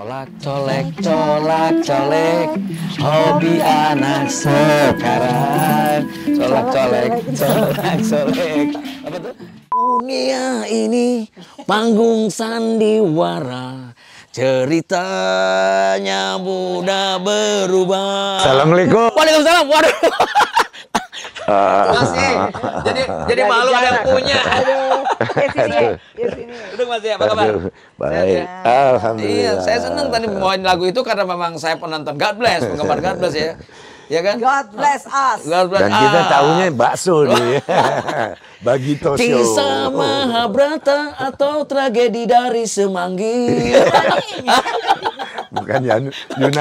Colak, colek, colak, colek, hobi anak sekarang. Colak, colek, colak, colek. Apa tuh? Dunia ini panggung sandiwara. Ceritanya mudah berubah. Assalamualaikum. Waalaikumsalam. Waduh. Masih. E. Jadi jadi malu ada yang punya. Aduh. Ya sini. Ya, ya sini. E, apa kabar? Baik. Alhamdulillah. Iya, saya senang tadi bawain lagu itu karena memang saya penonton God bless, penggemar God bless ya. Ya kan? God bless us. God bless Dan us. kita tahunya bakso nih. Bagi Tosho. Kisah Mahabrata atau tragedi dari Semanggi. bukan Yunani. Ya, bukan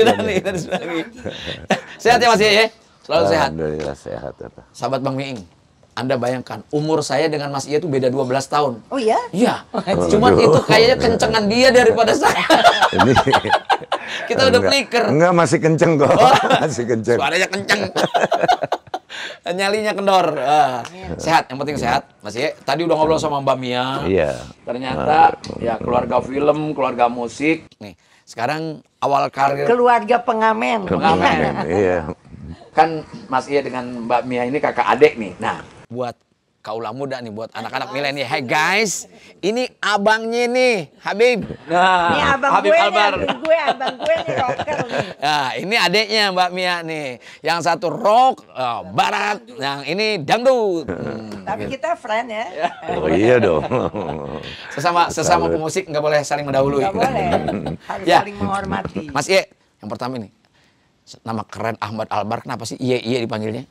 Yunani, ya. dari Semanggi. Sehat ya Mas e, ya? Selalu sehat. Alhamdulillah sehat. Sahabat Bang Miing, anda bayangkan umur saya dengan Mas Iya itu beda 12 tahun. Oh iya? Iya. Cuman itu kayaknya kencengan dia daripada saya. Ini kita udah flicker. Enggak masih kenceng kok. Oh, masih kenceng. Suaranya kenceng. Nyalinya kendor. Uh, sehat, yang penting sehat. Mas Iya, tadi udah ngobrol sama Mbak Mia. Iya. Ternyata ah. ya keluarga film, keluarga musik. Nih, sekarang awal karir keluarga pengamen. Pengamen. pengamen iya kan Mas Iya dengan Mbak Mia ini kakak adik nih. Nah, buat kaulah muda nih buat anak-anak milenial. Hey iya. guys, ini abangnya nih Habib. Nah, ini abang Habib gue Albar. Nih, abang gue, abang gue nih rocker nih. Nah, ini adiknya Mbak Mia nih. Yang satu rock, oh, barat, yang ini dangdut. Hmm, Tapi gitu. kita friend ya. Oh iya dong. Sesama sesama pemusik nggak boleh saling mendahului. Nggak boleh. Harus ya. saling menghormati. Mas Iya, yang pertama nih nama keren Ahmad Albar kenapa sih iya iya dipanggilnya?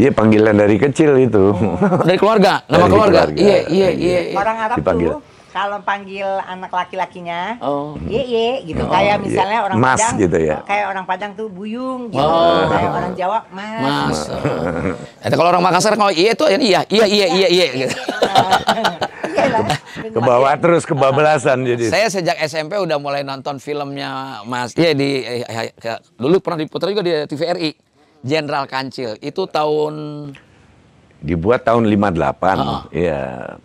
Iya panggilan dari kecil itu. Oh, dari keluarga, nama dari keluarga. Iya iya iya. Orang Arab dipanggil. tuh kalau panggil anak laki-lakinya, oh. iya gitu. Oh, kayak iya. misalnya ye. orang mas, Padang, gitu ya. kayak orang Padang tuh buyung gitu. Oh. Kayak orang Jawa mas. Mas. Oh. kalau orang Makassar kalau ya, iya tuh gitu. iya iya iya iya iya gitu. Iya. ke bawah iya. terus kebablasan iya. jadi. Saya sejak SMP udah mulai nonton filmnya Mas. Iya di eh, eh, eh ya, dulu pernah diputar juga di TVRI. Jenderal Kancil itu tahun dibuat tahun 58. Iya, -uh.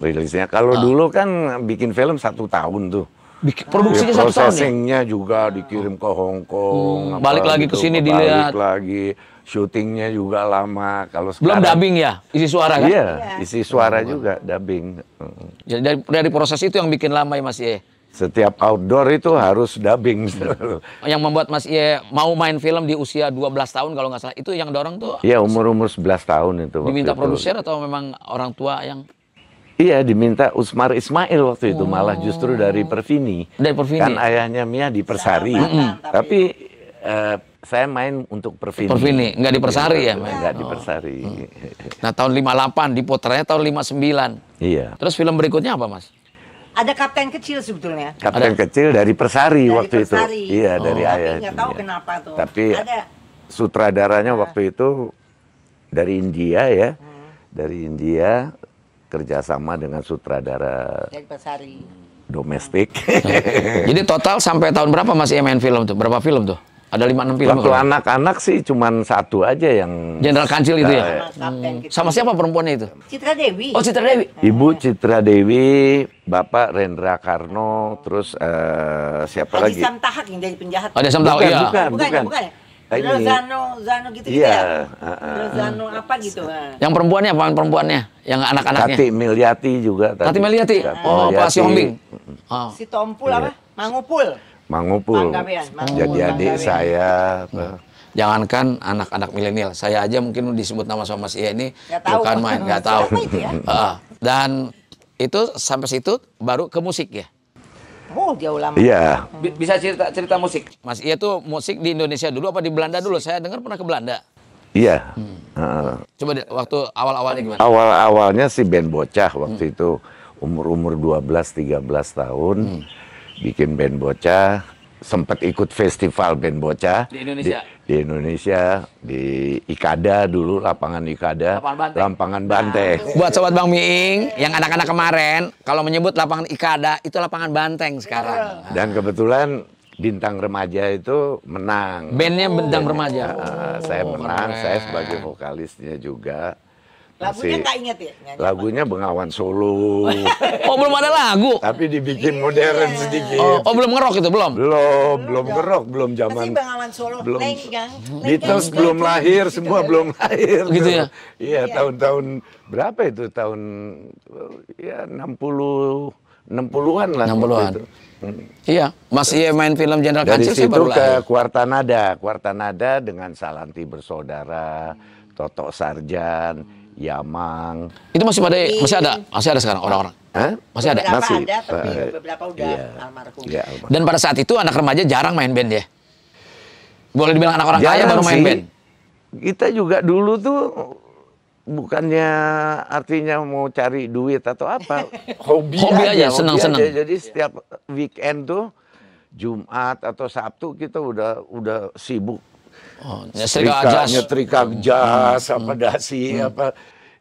rilisnya. Kalau uh. dulu kan bikin film satu tahun tuh. Bikin, produksinya ya, satu tahun ya? juga dikirim ke Hongkong Hmm, balik lagi gitu, ke sini dilihat. Balik lagi syutingnya juga lama kalau sekarang, belum dubbing ya isi suara kan iya, iya. isi suara hmm. juga dubbing jadi ya, dari, dari proses itu yang bikin lama ya Mas Ye. setiap outdoor itu harus dubbing yang membuat Mas Ye mau main film di usia 12 tahun kalau nggak salah itu yang dorong tuh iya umur-umur 11 tahun itu diminta produser atau memang orang tua yang Iya diminta Usmar Ismail waktu itu oh. malah justru dari Pervini. Dari Pervini. Kan ayahnya Mia di Persari. Tapi uh, saya main untuk Perfini. Perfini, nggak iya, di Persari ya, main. Nggak oh. di Persari. Nah tahun 58 di tahun 59. Iya. Terus film berikutnya apa mas? Ada kapten kecil sebetulnya. Kapten ada. kecil dari Persari dari waktu Persari. itu. Iya oh. dari Tapi ayah. Tapi nggak tahu iya. kenapa tuh. Tapi ada. sutradaranya nah. waktu itu dari India ya, hmm. dari India kerjasama dengan sutradara. Domestik. Hmm. Jadi total sampai tahun berapa masih main film tuh? Berapa film tuh? Ada lima enam film. Kalau anak-anak sih cuman satu aja yang Jenderal Kancil itu ya. Nah, ya. Hmm. Gitu. Sama siapa perempuannya itu? Citra Dewi. Oh, Citra Dewi. Ibu Citra Dewi, Bapak Rendra Karno, terus uh, siapa Haji lagi? sam tahak yang jadi penjahat. Oh, sam tahak bukan, ya. Bukan, bukan. bukan. Zano, nah, Zano gitu, gitu iya, ya. Uh, eh, Zano eh, apa gitu. Ah. Yang perempuannya, apa perempuannya? Yang anak-anaknya? Tati Miliati juga. Tati, Tati Miliati? oh, Pak Siombing. Oh. Si Tompul apa? Iya. Mangupul. Mangupul. Jadi adik saya. Hmm. Jangankan anak-anak milenial, saya aja mungkin disebut nama sama Mas Iya e ini gak bukan main, nggak tahu. ya? uh, dan itu sampai situ baru ke musik ya. Oh, dia ulama. Iya. Hmm. Bisa cerita cerita musik. Mas Iya tuh musik di Indonesia dulu apa di Belanda dulu? Saya dengar pernah ke Belanda. Iya. Hmm. Uh, Coba deh, waktu awal-awalnya gimana? Awal-awalnya si band bocah waktu hmm. itu umur-umur 12 13 tahun. Hmm bikin band bocah, sempat ikut festival band bocah di Indonesia. Di, di Indonesia di Ikada dulu lapangan Ikada lapangan Banteng. Nah. Buat sobat Bang Miing yang anak-anak kemarin kalau menyebut lapangan Ikada itu lapangan Banteng sekarang. Dan kebetulan bintang remaja itu menang. Bandnya bintang remaja. Ah, ah, saya oh, menang, oh, saya sebagai vokalisnya juga Lagunya nggak inget ya? Nyanyi lagunya apa? Bengawan Solo. oh belum ada lagu? Tapi dibikin iya. modern sedikit. Oh, oh belum ngerok itu belum? Belum, belum ngerok, belum zaman. Masih Bengawan Solo, belum. Lenggang. Beatles Lenggang. belum lahir, semua gitu. belum lahir. Gitu ya? Iya, iya, tahun-tahun berapa itu? Tahun ya 60 60-an lah. 60-an. Gitu. Hmm. Iya, masih ya main film Jenderal Kancil sih baru ke Kuartanada, Kuartanada dengan Salanti bersaudara, hmm. Toto Sarjan. Hmm Yamang. Itu masih pada masih ada masih ada sekarang orang-orang. Hah? Masih ada. masih. ada tapi uh, beberapa udah iya. almarhum. Iya, almarhum. Dan pada saat itu anak remaja jarang main band ya. Boleh dibilang anak orang jarang kaya baru main band. Kita juga dulu tuh bukannya artinya mau cari duit atau apa, hobi, hobi aja, senang-senang. Jadi setiap weekend tuh Jumat atau Sabtu kita udah udah sibuk Oh, nyetrika jas. Nyetrika hmm. jas hmm. apa dasi hmm. apa.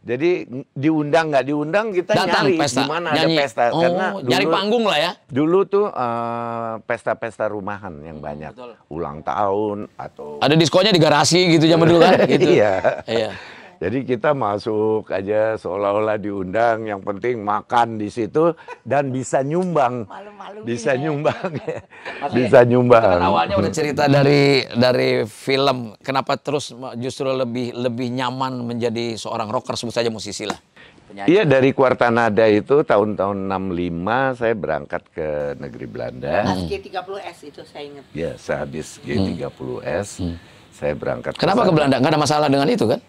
Jadi diundang nggak diundang kita Datang, nyari pesta. mana ada pesta oh, karena dulu, nyari panggung lah ya. Dulu tuh eh, pesta-pesta uh, rumahan yang banyak Betul. ulang tahun atau ada diskonnya di garasi gitu zaman dulu kan gitu. Iya. iya. Jadi kita masuk aja seolah-olah diundang, yang penting makan di situ dan bisa nyumbang. Malu-malu. Bisa ya. nyumbang ya. bisa nyumbang. Kan awalnya udah cerita dari dari film, kenapa terus justru lebih lebih nyaman menjadi seorang rocker sebut saja musisi lah. Iya dari Kuartanada itu tahun-tahun 65 saya berangkat ke negeri Belanda. G30S itu saya ingat. Iya, sehabis G30S hmm. hmm. saya berangkat. Kenapa ke, ke Belanda? Karena ada masalah dengan itu kan?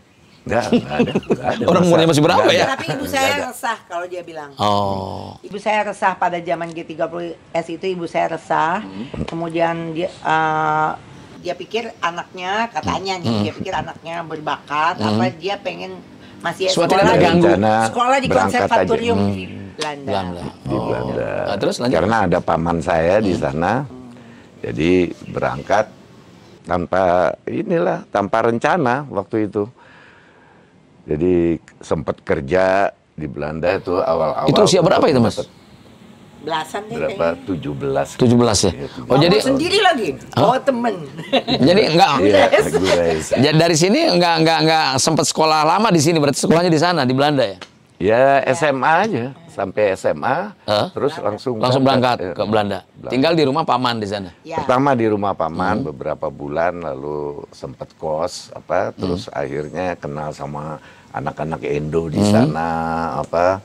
Enggak, enggak ada, ada. Orang umurnya masih berapa ya? Tapi ibu saya enggak resah kalau dia bilang. Oh. Ibu saya resah pada zaman G30S itu ibu saya resah. Hmm. Kemudian dia uh, dia pikir anaknya katanya nih, hmm. dia pikir anaknya berbakat hmm. apa dia pengen masih Suatu sekolah ganggu. Sekolah di konservatorium hmm. di Belanda. Belanda. Oh. Di Belanda. Nah, terus lanjut. Karena ada paman saya di hmm. sana. Hmm. Jadi berangkat tanpa inilah tanpa rencana waktu itu jadi sempat kerja di Belanda itu awal-awal. Itu usia berapa itu mas? belasan berapa tujuh belas tujuh belas ya iya, oh jadi sendiri lagi oh temen jadi enggak Iya, dari sini enggak enggak enggak sempat sekolah lama di sini berarti sekolahnya di sana di Belanda ya ya SMA aja sampai SMA huh? terus langsung langsung berangkat, berangkat ke Belanda. Belanda tinggal di rumah paman di sana ya. pertama di rumah paman hmm. beberapa bulan lalu sempat kos apa terus hmm. akhirnya kenal sama anak-anak Indo di hmm. sana apa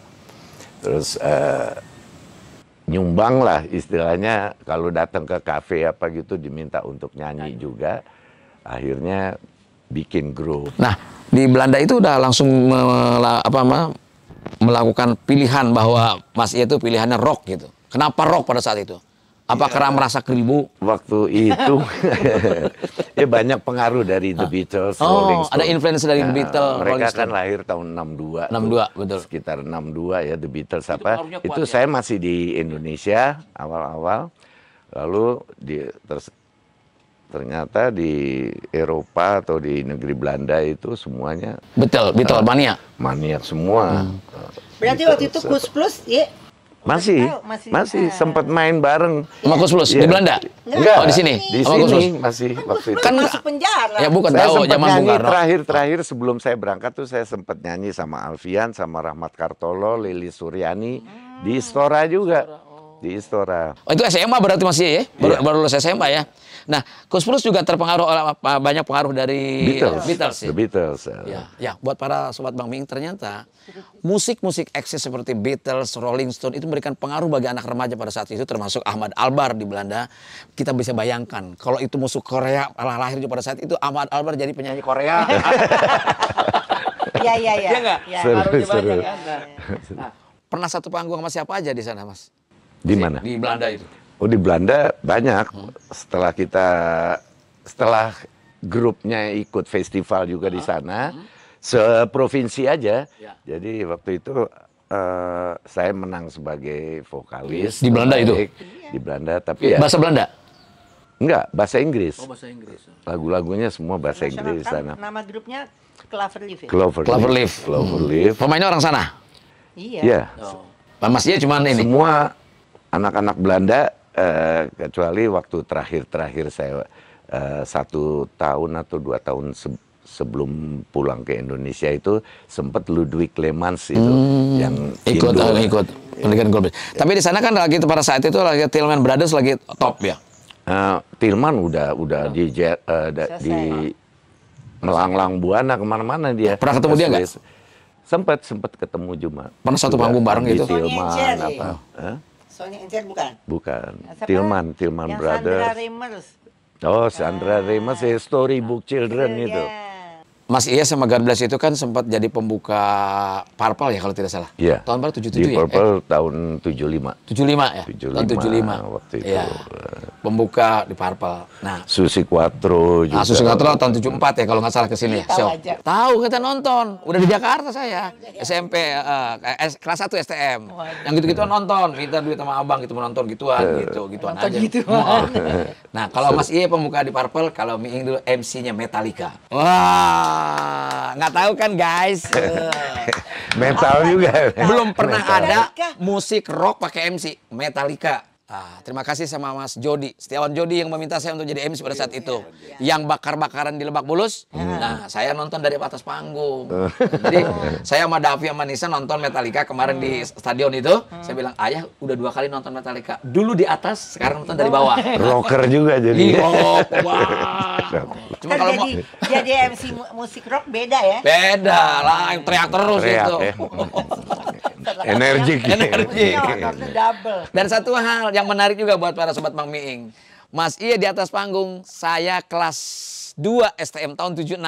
terus uh, nyumbang lah istilahnya kalau datang ke kafe apa gitu diminta untuk nyanyi juga akhirnya bikin grup. Nah di Belanda itu udah langsung mela, apa ma, melakukan pilihan bahwa Mas Ia itu pilihannya rock gitu. Kenapa rock pada saat itu? Apa ya, kerang merasa keribu? Waktu itu ya banyak pengaruh dari The ah. Beatles, oh, Rolling Stone. ada influence dari nah, The ah, Beatles, Mereka Rolling kan Stone. kan lahir tahun 62. 62, tuh, betul. Sekitar 62 ya The Beatles itu apa. Itu ya. saya masih di Indonesia awal-awal. Lalu di ter, ternyata di Eropa atau di negeri Belanda itu semuanya betul betul uh, eh, maniak maniak semua hmm. Eh, berarti Beatles, waktu itu Gus Plus ya masih, masih, masih sempat main bareng. Sama Gus Plus yeah. di iya. Belanda? Enggak. Oh, di sini. Di Sama sini masih waktu itu. Kan masih penjara. Ya bukan saya tahu zaman Bung Karno. Terakhir-terakhir sebelum saya berangkat tuh saya sempat nyanyi sama Alfian, sama Rahmat Kartolo, Lili Suryani hmm. di Istora juga. Di Istora. Oh, itu SMA berarti masih ya? Baru, yeah. baru lulus SMA ya? Nah, Gus Plus juga terpengaruh oleh banyak pengaruh dari Beatles. Eh, Beatles ya? The Beatles. Ya. ya, ya, buat para sobat Bang Ming ternyata musik-musik eksis seperti Beatles, Rolling Stone itu memberikan pengaruh bagi anak remaja pada saat itu termasuk Ahmad Albar di Belanda. Kita bisa bayangkan kalau itu musuh Korea lah lahir pada saat itu Ahmad Albar jadi penyanyi Korea. Ya, ya, iya, iya, iya. Iya iya. pernah satu panggung sama siapa aja di sana, Mas? Di mana? Di Belanda itu. Oh di Belanda banyak. Hmm. Setelah kita setelah grupnya ikut festival juga hmm. di ah. sana, hmm. seprovinsi aja. Ya. Jadi waktu itu uh, saya menang sebagai vokalis di Belanda itu. Iya. Di Belanda tapi ya. Bahasa Belanda. Enggak, bahasa Inggris. Oh, bahasa Inggris. Lagu-lagunya semua bahasa Inggris di kan sana. Nama grupnya Cloverleaf ya? Cloverleaf. Cloverleaf. Cloverleaf. Hmm. Pemainnya orang sana? Iya. Iya. Yeah. Oh. Mas cuma ini. Semua anak-anak Belanda uh, kecuali waktu terakhir-terakhir saya uh, satu tahun atau dua tahun se sebelum pulang ke Indonesia itu sempat Ludwig Lemans itu hmm, yang ikut Indo, ah, ikut pendidikan ya. Ya. Tapi di sana kan lagi pada saat itu lagi Tilman Brothers lagi top ya. Uh, eh, Tilman udah udah di uh, Selesai. di melanglang buana kemana-mana dia. Pernah ketemu dia nggak? Sempat sempat ketemu cuma. Pernah satu panggung bareng gitu. Tilman apa? Huh? Oh. Sony Encer bukan? Bukan. Nah, siapa? Tilman, Tilman yang Brothers. Sandra Remers. Oh, Sandra ah. Remers, eh, Storybook Children yeah. itu. Yeah. Mas Iya sama Gardas itu kan sempat jadi pembuka Parpal ya kalau tidak salah. Iya. Tahun berapa? tujuh tujuh ya? Parpal eh. tahun tujuh lima ya? 75. Tahun 75. Waktu itu. Ya. Pembuka di Parpal. Nah, Susi Quattro juga. Nah, Susi Quattro tahun 74 ya kalau nggak salah kesini ya. Tahu aja. Tahu kita nonton. Udah di Jakarta saya. SMP uh, eh, S, kelas 1 STM. Waduh. Yang gitu gitu nonton, minta duit sama abang gitu menonton gituan eh. gitu, gituan aja. Gituan. nah, kalau Mas Iya pembuka di Parpal, kalau Miing dulu MC-nya Metallica. Wah. Wow. Wah, nggak tahu kan guys. Metal juga. Belum pernah ada musik rock pakai MC, Metallica. Ah, terima kasih sama Mas Jody, Setiawan Jody yang meminta saya untuk jadi MC pada saat itu. Iya, iya. Yang bakar-bakaran di Lebak Bulus, iya. nah saya nonton dari atas panggung. Jadi saya sama Davi sama Nisa nonton Metallica kemarin di stadion itu. Saya bilang, ayah udah dua kali nonton Metallica. Dulu di atas, sekarang nonton dari bawah. Rocker juga jadi. Cuma kan kalau mau... jadi MC musik rock beda ya? Beda lah, yang teriak terus teriak, itu. Ya energik. Energik. Iya, Dan satu hal yang menarik juga buat para sobat Mang Miing. Mas Iya di atas panggung, saya kelas 2 STM tahun 76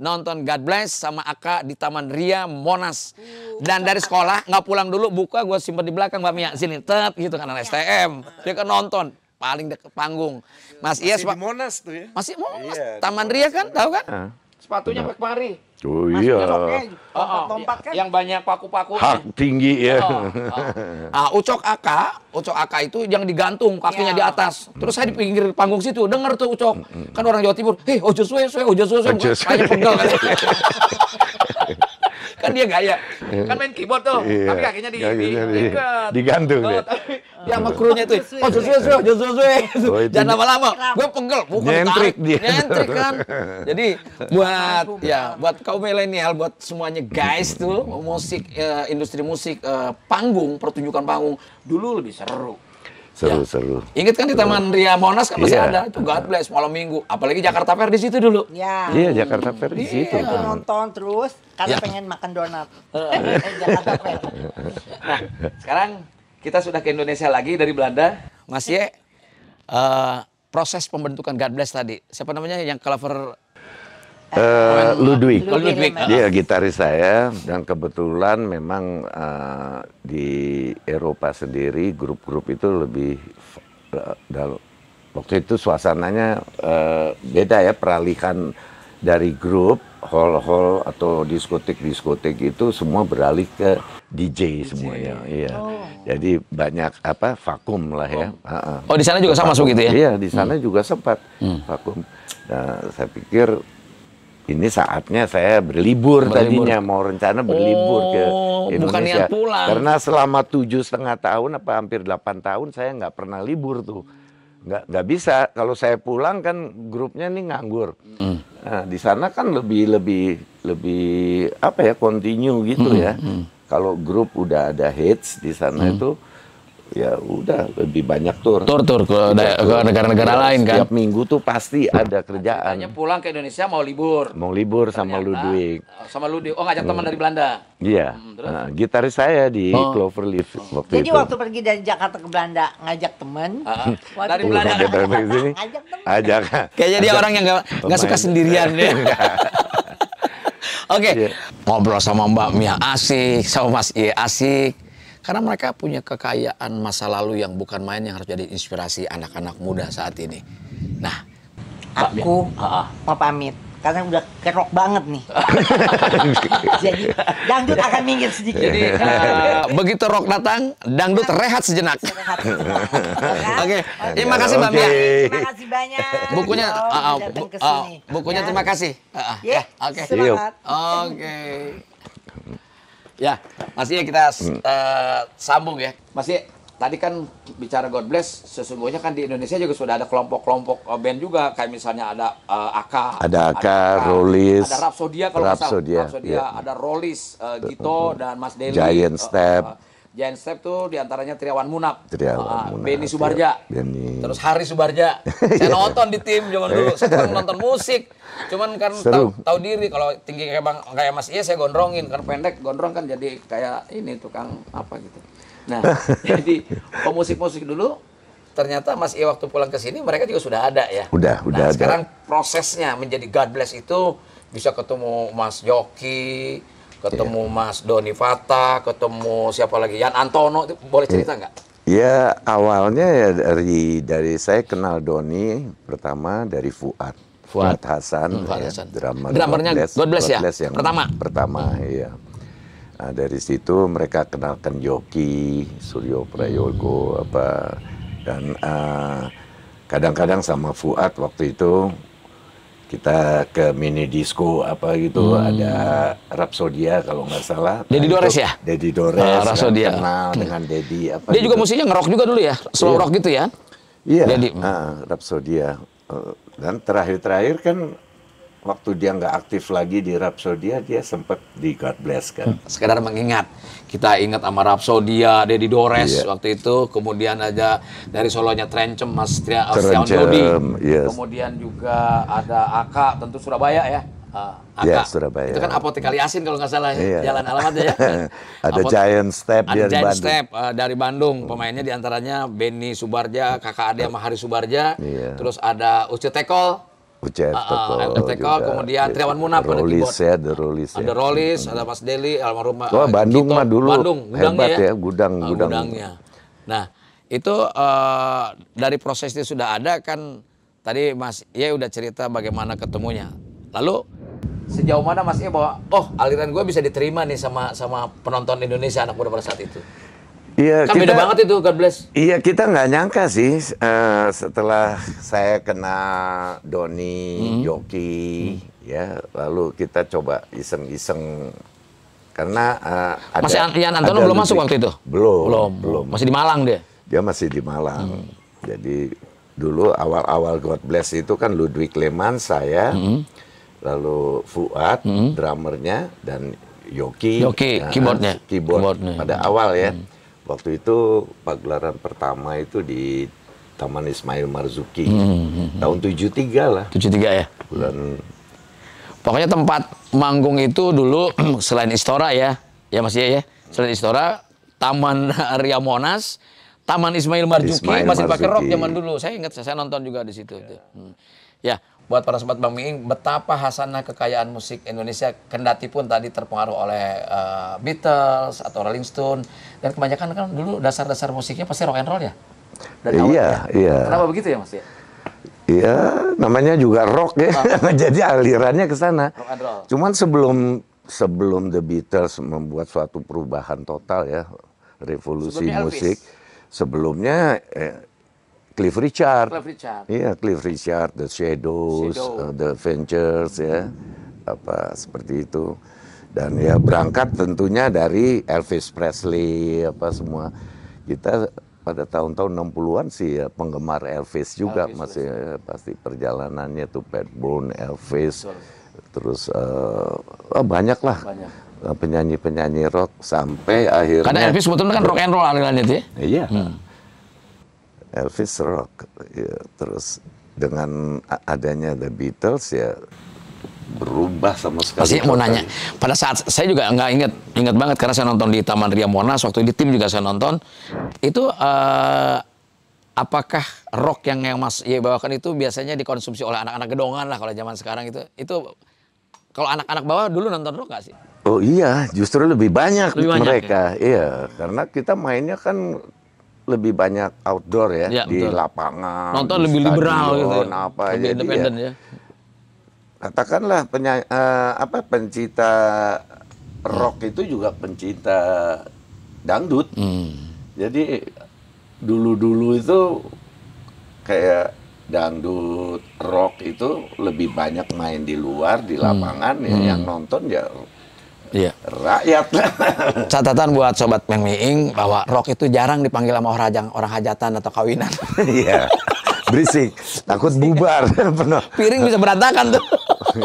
nonton God Bless sama Aka di Taman Ria Monas. Uh. Dan dari sekolah nggak pulang dulu, buka gue simpan di belakang Mbak Mia sini tet gitu kan anak STM. Dia kan nonton paling dekat panggung. Mas Iya masih Monas tuh ya. Masih Monas, iya, Taman Monas Ria kan tahu kan? Sepatunya Pak kemari. Oh iya. Oh, oh, tompak kan? Yang banyak paku-paku. Hak tinggi ya. Oh, oh. Ah, ucok aka, ucok aka itu yang digantung kakinya yeah. di atas. Terus saya di pinggir panggung situ, denger tuh ucok. Kan orang Jawa Timur, "Hei, ojo suwe suwe, ojo suwe suwe." Kayak pegel kan? kan dia gaya iya. kan main keyboard tuh iya. tapi kakinya di kakinya iya, di, di, digantung oh, tapi oh, dia sama krunya tuh oh susu, susu, Joshua oh, oh, jangan lama-lama gue penggel, bukan nyentrik dia nyentrik kan jadi buat ya buat kaum milenial buat semuanya guys tuh musik eh, industri musik uh, panggung pertunjukan panggung dulu lebih seru Seru, ya. seru. Ingat kan di Taman Ria Monas kan masih ya. ada itu God Bless malam minggu. Apalagi Jakarta Fair di situ dulu. Iya. Iya, Jakarta Fair di iya. situ. Ya. Nonton terus karena ya. pengen makan donat. Eh, eh. Eh, Jakarta Fair. nah, sekarang kita sudah ke Indonesia lagi dari Belanda. Mas Ye, uh, proses pembentukan God Bless tadi. Siapa namanya yang cover Uh, Ludwig. Ludwig. Ya. Dia gitaris saya dan kebetulan memang uh, di Eropa sendiri grup-grup itu lebih uh, waktu itu suasananya uh, beda ya peralihan dari grup hall-hall atau diskotik-diskotik itu semua beralih ke DJ, DJ semuanya. Iya. Oh. Jadi banyak apa vakum lah ya. Oh, uh -uh. oh di sana juga vakum. sama begitu ya? Iya, di sana hmm. juga sempat hmm. vakum. Nah, saya pikir ini saatnya saya berlibur, berlibur. tadinya mau rencana berlibur oh, ke Indonesia bukan pulang. karena selama tujuh setengah tahun apa hampir delapan tahun saya nggak pernah libur tuh nggak nggak bisa kalau saya pulang kan grupnya ini nganggur mm. nah, di sana kan lebih lebih lebih apa ya continue gitu mm, ya mm. kalau grup udah ada hits di sana mm. itu ya udah lebih banyak tur tur tur ke iya, negara-negara ya, lain kan setiap minggu tuh pasti ada kerjaan hanya pulang ke Indonesia mau libur mau libur Ternyata, sama Ludwig sama Ludwig oh ngajak hmm. teman iya. dari Belanda iya hmm, Nah, gitaris saya di oh. Cloverleaf oh. waktu jadi itu. waktu pergi dari Jakarta ke Belanda ngajak teman uh, dari Belanda dari sini ajak teman ajak kayaknya dia orang yang nggak suka sendirian ya Oke, okay. Iya. yeah. ngobrol sama Mbak Mia asik, sama Mas Iye asik, karena mereka punya kekayaan masa lalu yang bukan main yang harus jadi inspirasi anak-anak muda saat ini. Nah, aku mau pamit karena udah kerok banget nih. Jadi dangdut akan minggir sedikit. Jadi uh, begitu rock datang, dangdut nah. rehat sejenak. Oke, okay. terima kasih Mbak Mia. Terima kasih banyak. Bukunya, uh, bu, uh, bukunya terima ya. kasih. Uh, uh, yeah, ya, Oke. Okay. Oke. Okay. Ya, masih ya kita uh, sambung ya. Masih tadi kan bicara God Bless, sesungguhnya kan di Indonesia juga sudah ada kelompok-kelompok eh, band juga, kayak misalnya ada uh, Aka, ada Aka, Rollis, ada Rapsodia kalau Rapsodia, Rapsodia, ya. ada Rollis, uh, Gito hmm. dan Mas Deli, Giant uh, Step. Uh, Jain Step tuh diantaranya Triawan Munaf, Triawan ah, Munaf Benny iya. Subarja, Benny. terus Hari Subarja. Iya. Saya nonton di tim zaman dulu, saya nonton musik. Cuman kan tahu tahu diri kalau tinggi kayak bang kayak Mas Iya saya gondrongin, kan pendek gondrong kan jadi kayak ini tukang apa gitu. Nah, jadi pemusik-musik dulu ternyata Mas Iya waktu pulang ke sini mereka juga sudah ada ya. Udah, nah, udah nah, ada. Sekarang prosesnya menjadi God bless itu bisa ketemu Mas Yoki, ketemu yeah. Mas Doni Fata, ketemu siapa lagi Yan Antono itu boleh iya. cerita nggak? Ya awalnya ya dari dari saya kenal Doni pertama dari Fuad. Fuad, Hasan, hmm, Fuad ya, Hasan. Ya, drama Dramernya God God Bless ya? yang pertama. Pertama hmm. ya. Nah, dari situ mereka kenalkan Yoki, Suryo Prayogo hmm. apa dan eh, kadang-kadang uh, kadang -kadang sama Fuad waktu itu kita ke mini disco apa gitu hmm. ada Rapsodia kalau nggak salah Dedi nah, Dores ya Dedi Dores uh, ah, Rapsodia. Kan kenal hmm. dengan Dedi apa dia gitu. juga musiknya ngerok juga dulu ya slow yeah. rock gitu ya iya yeah. uh, Rapsodia uh, dan terakhir-terakhir kan waktu dia nggak aktif lagi di Rapsodia, dia sempat di God Bless kan. Hmm. Sekedar mengingat, kita ingat sama Rapsodia, Deddy Dores yeah. waktu itu, kemudian ada dari solonya Trencem, Mas Tria Trencem, Yes. Kemudian juga ada Aka, tentu Surabaya ya. Uh, Ya, Surabaya. Itu kan apotek kali kalau nggak salah ya, iya. jalan alamatnya ya. ada apotek, Giant Step ada dari Giant Bandung. Step uh, dari Bandung. Pemainnya diantaranya Benny Subarja, kakak Ade Mahari Subarja. Iya. Terus ada Uce Tekol. Bucet, uh, ah, ah, Toko kemudian gitu. Triawan Munaf ada Ya, ada ya. Rolis, ada Rolis, hmm. ada Mas Deli, almarhum Oh, Bandung mah dulu Bandung, hebat ya, ya gudang, uh, gudang. gudangnya. Nah, itu uh, dari proses itu sudah ada kan tadi Mas Ye udah cerita bagaimana ketemunya. Lalu sejauh mana Mas Ye bahwa oh aliran gue bisa diterima nih sama sama penonton Indonesia anak muda pada saat itu? Iya, kan kita, beda banget itu God bless. Iya, kita nggak nyangka sih uh, setelah saya kena Doni, hmm. Yoki, hmm. ya, lalu kita coba iseng-iseng karena uh, ada, Masih Yan Antono belum masuk waktu itu? Belum, belum, belum. Masih di Malang dia. Dia masih di Malang. Hmm. Jadi dulu awal-awal God bless itu kan Ludwig Leman saya, hmm. lalu Fuad hmm. drummernya dan Yoki, Yoki nah, keyboardnya. keyboard keyboardnya. pada awal ya. Hmm Waktu itu pagelaran pertama itu di Taman Ismail Marzuki. Hmm, hmm, hmm, hmm. Tahun 73 lah. 73 ya. Bulan Pokoknya tempat manggung itu dulu selain Istora ya. Ya Mas ya ya. Selain Istora, Taman Ria Monas, Taman Ismail Marzuki Ismail masih Marzuki. pakai rok zaman dulu. Saya ingat saya nonton juga di situ. Ya. Hmm. ya, buat para sobat Bang Miing betapa hasanah kekayaan musik Indonesia kendati pun tadi terpengaruh oleh uh, Beatles atau Rolling Stone dan kebanyakan kan dulu dasar-dasar musiknya pasti rock and roll ya. Dari iya, awal, ya? iya. Kenapa begitu ya Mas ya? Iya, namanya juga rock ya. Oh. Jadi alirannya ke sana. Cuman sebelum sebelum The Beatles membuat suatu perubahan total ya, revolusi sebelumnya musik. Elvis. Sebelumnya eh, Cliff Richard. Cliff Richard. Iya, Cliff Richard, The Shadows, Shadow. uh, The Ventures ya. Apa seperti itu. Dan ya berangkat tentunya dari Elvis Presley apa semua. Kita pada tahun-tahun 60-an sih ya penggemar Elvis juga Elvis masih ya, pasti perjalanannya tuh Pat Boone, Elvis. Betul. Terus uh, oh banyak penyanyi-penyanyi rock sampai akhirnya karena Elvis sebetulnya kan rock and roll alirannya itu ya iya hmm. Elvis rock ya, terus dengan adanya The Beatles ya berubah sama sekali. Pasti mau nanya. Pada saat saya juga nggak inget inget banget karena saya nonton di Taman Ria Monas waktu di tim juga saya nonton itu uh, apakah rock yang yang Mas ya bawakan itu biasanya dikonsumsi oleh anak-anak gedongan lah kalau zaman sekarang itu itu kalau anak-anak bawah dulu nonton rock gak sih? Oh iya, justru lebih banyak, lebih banyak mereka. Ya? Iya, karena kita mainnya kan lebih banyak outdoor ya, ya di betul. lapangan. Nonton di lebih liberal gitu. Ya. Apa lebih jadi independen ya. ya. Katakanlah penya, uh, apa pencinta rock itu juga pencinta dangdut. Hmm. Jadi dulu-dulu itu kayak dangdut rock itu lebih banyak main di luar di hmm. lapangan hmm. ya yang hmm. nonton ya Iya. Rakyat. Catatan buat sobat Meng Miing bahwa rok itu jarang dipanggil sama orang, orang hajatan atau kawinan. Iya. Berisik, takut bubar. Iya. Piring bisa berantakan tuh.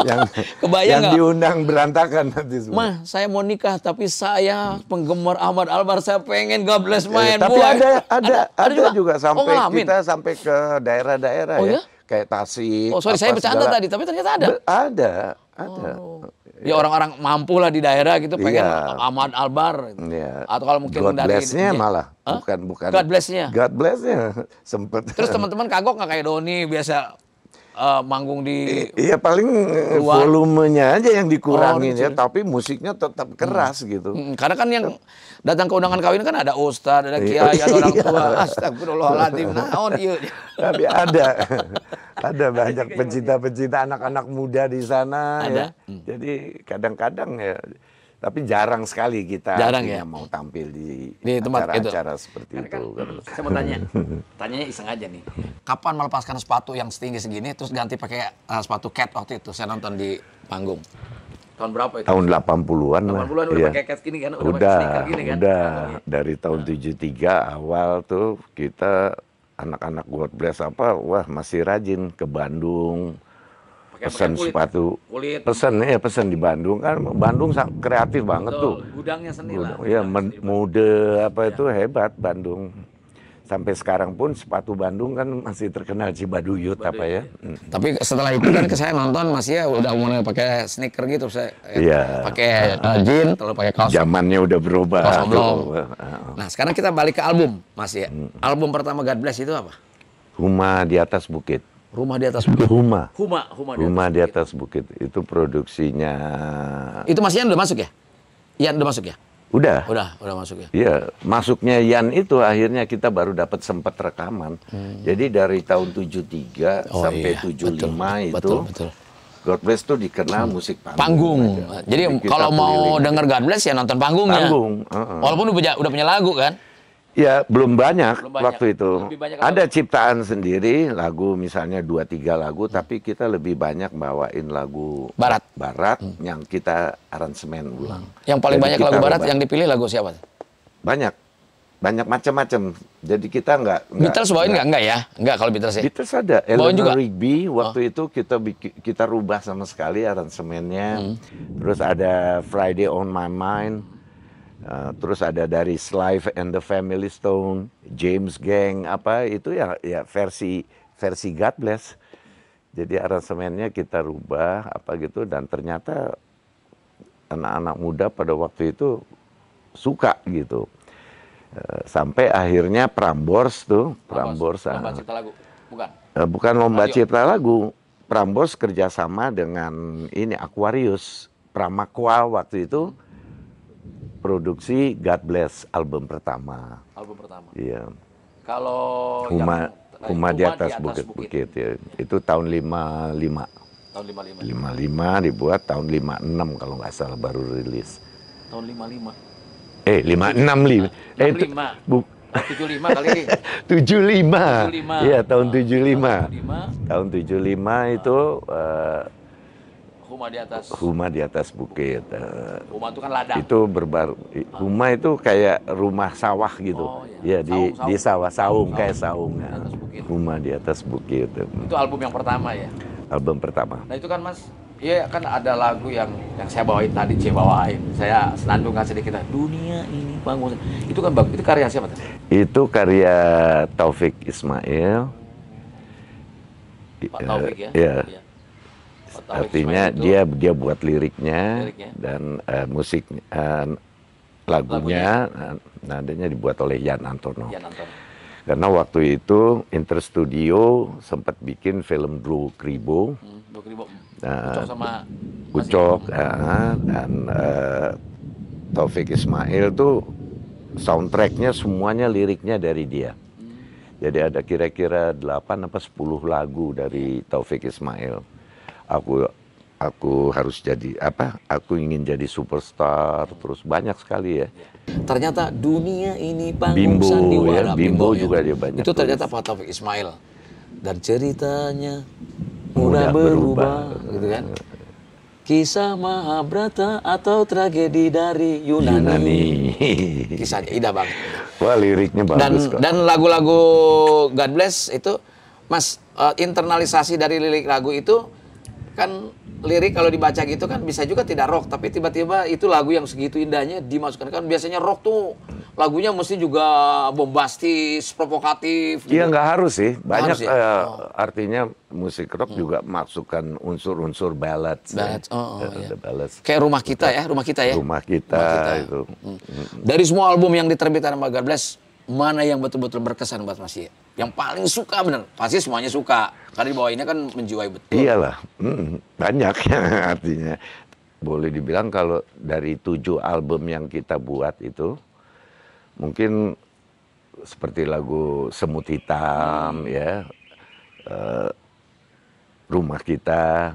yang Kebayang yang diundang berantakan nanti semua. Mah, saya mau nikah tapi saya penggemar Ahmad Albar, saya pengen God bless eh, main. Tapi ada ada ada, ada juga, juga oh, sampai oh, kita sampai ke daerah-daerah oh, ya? ya. Kayak Tasik. Oh, sorry, saya bercanda segala. tadi, tapi ternyata ada. Ber ada, ada. Oh. Ya iya. orang-orang mampu lah di daerah gitu iya. pengen yeah. Ahmad Albar gitu. iya. Atau kalau mungkin God dari bless-nya malah huh? bukan bukan God bless-nya. God bless-nya sempet. Terus teman-teman kagok nggak kayak Doni biasa uh, manggung di Iya paling eh, luar. volumenya aja yang dikurangin oh, ya, tapi musiknya tetap keras hmm. gitu. Hmm, karena kan yang datang ke undangan kawin kan ada ustadz, ada iya. kiai, ada orang tua. Iya. Astagfirullahaladzim. Naon ieu. Iya. Tapi ada. ada banyak pencinta-pencinta anak-anak muda di sana ada? ya. Hmm. Jadi kadang-kadang ya tapi jarang sekali kita jarang ya mau tampil di, tempat acara, -acara seperti itu. Kan, saya mau tanya, tanyanya iseng aja nih. Kapan melepaskan sepatu yang setinggi segini terus ganti pakai eh, sepatu cat waktu itu? Saya nonton di panggung. Tahun berapa itu? Tahun 80-an 80-an udah iya. pakai cat gini kan? Udah, udah kan? Nah, iya. Dari tahun nah. 73 awal tuh kita anak-anak God Bless apa, wah masih rajin ke Bandung pesan kulit, sepatu kulit. pesan ya pesan di Bandung kan Bandung kreatif banget Betul. tuh gudangnya seni Gudang, lah ya mode apa ya. itu hebat Bandung sampai sekarang pun sepatu Bandung kan masih terkenal Cibaduyut apa ya. Iya. Hmm. Tapi setelah itu kan saya nonton Mas ya udah mulai pakai sneaker gitu saya ya. Iya. pakai uh, ah, eh, ah. jean terus pakai kaos. Zamannya udah berubah. Kaos ah, Nah, sekarang kita balik ke album Mas ya. Hmm. Album pertama God Bless itu apa? Rumah di atas bukit. Rumah di atas bukit. Huma. Huma, huma di Rumah di atas bukit. Itu produksinya. Itu masih Yan udah masuk ya? Yan udah masuk ya? Udah. Udah, udah masuk ya. Iya, masuknya Yan itu akhirnya kita baru dapat sempat rekaman. Hmm. Jadi dari tahun 73 oh, sampai iya. 75 betul, itu betul, betul. God Bless tuh dikenal hmm. musik panggung. Panggung. Jadi, kalau mau denger God Bless ya nonton panggungnya. Panggung. Uh -uh. Walaupun udah punya lagu kan. Ya belum banyak, belum banyak. waktu itu. Banyak Ada lagu. ciptaan sendiri lagu misalnya dua tiga lagu, hmm. tapi kita lebih banyak bawain lagu barat barat hmm. yang kita aransemen ulang. Hmm. Yang paling Jadi banyak lagu barat yang dipilih lagu siapa? Banyak, banyak macam-macam. Jadi kita nggak Beatles bawain nggak nggak ya? Nggak kalau Beatles ya. Beatles ada. Bawain juga. Rigby waktu oh. itu kita kita rubah sama sekali aransemennya. Hmm. Terus ada Friday on My Mind Uh, terus ada dari Slive and the Family Stone, James Gang apa itu ya ya versi versi God Bless. Jadi aransemennya kita rubah apa gitu dan ternyata anak-anak muda pada waktu itu suka gitu. Uh, sampai akhirnya Prambors tuh, Prambors, Prambors ah. lomba cipta lagu. Bukan. Uh, bukan lomba Radio. cipta lagu. Prambors kerjasama dengan ini Aquarius Pramakwa waktu itu. Hmm produksi God Bless album pertama. Album pertama. Iya. Kalau Huma, yang, Huma di atas bukit-bukit ya. Itu tahun 55. Tahun 55. 55 dibuat tahun 56 kalau nggak salah baru rilis. Tahun 55. Eh 56 eh, lima. Eh 65. Bu, 75 kali. 75. 75. Iya, tahun 75. Tahun 75, tahun 75 itu uh, Huma di atas. Huma di atas bukit. Eh. Huma itu kan ladang. Itu berbar. Ah. Huma itu kayak rumah sawah gitu. Oh, iya. Ya di saung, saung. di sawah saung, kayak saung. ya. Huma di atas bukit. Ya. Itu album yang pertama ya. Album pertama. Nah itu kan Mas Iya kan ada lagu yang yang saya bawain tadi, saya bawain. Saya senandungkan sedikit. Dunia ini bangun. Itu kan bagus. Itu karya siapa? Tadi? Itu karya Taufik Ismail. Pak Taufik ya. Iya. Ya. Artinya itu, dia dia buat liriknya, liriknya. dan uh, musik uh, lagunya, lagunya. Eh, nadanya dibuat oleh Yan Antono. Yan Antono. Karena waktu itu Inter Studio sempat bikin film Blue Kribo. Hmm, Blue sama Ucok uh, dan uh, Taufik Ismail tuh soundtracknya semuanya liriknya dari dia. Hmm. Jadi ada kira-kira 8 apa 10 lagu dari Taufik Ismail aku aku harus jadi apa aku ingin jadi superstar terus banyak sekali ya ternyata dunia ini panggung bimbo, sandiwara ya, bimbo, bimbo juga ya. dia banyak itu ternyata Pak Taufik Ismail dan ceritanya mudah, berubah, berubah gitu kan kisah Mahabrata atau tragedi dari Yunani. Yunani. Kisahnya indah banget. Wah liriknya bagus dan, kok. Dan lagu-lagu God Bless itu, Mas, uh, internalisasi dari lirik lagu itu kan lirik kalau dibaca gitu kan bisa juga tidak rock tapi tiba-tiba itu lagu yang segitu indahnya dimasukkan kan biasanya rock tuh lagunya mesti juga bombastis provokatif iya gitu. nggak harus sih banyak harus ya? Eh, oh. artinya musik rock hmm. juga masukkan unsur-unsur ballad ya. ballad oh, oh, eh, yeah. ballad kayak rumah kita ya rumah kita ya rumah kita, rumah kita. itu hmm. dari semua album yang diterbitkan sama God Bless mana yang betul-betul berkesan buat Mas Ye? Yang paling suka bener, pasti semuanya suka. Karena di bawah ini kan menjiwai betul. Iyalah, hmm, banyak ya artinya. Boleh dibilang kalau dari tujuh album yang kita buat itu, mungkin seperti lagu Semut Hitam hmm. ya, uh, Rumah Kita, ya.